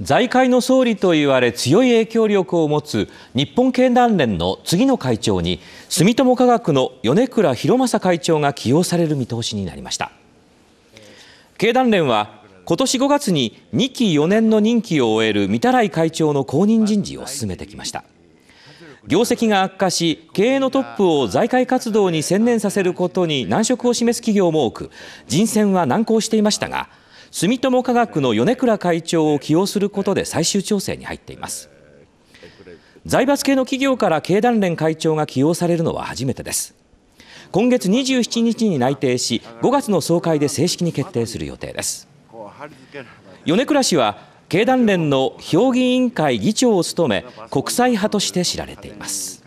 財界の総理といわれ強い影響力を持つ日本経団連の次の会長に住友化学の米倉博正会長が起用される見通しになりました経団連は今年5月に2期4年の任期を終える御手洗会長の後任人事を進めてきました業績が悪化し経営のトップを財界活動に専念させることに難色を示す企業も多く人選は難航していましたが住友化学の米倉会長を起用することで最終調整に入っています財閥系の企業から経団連会長が起用されるのは初めてです今月27日に内定し5月の総会で正式に決定する予定です米倉氏は経団連の評議委員会議長を務め国際派として知られています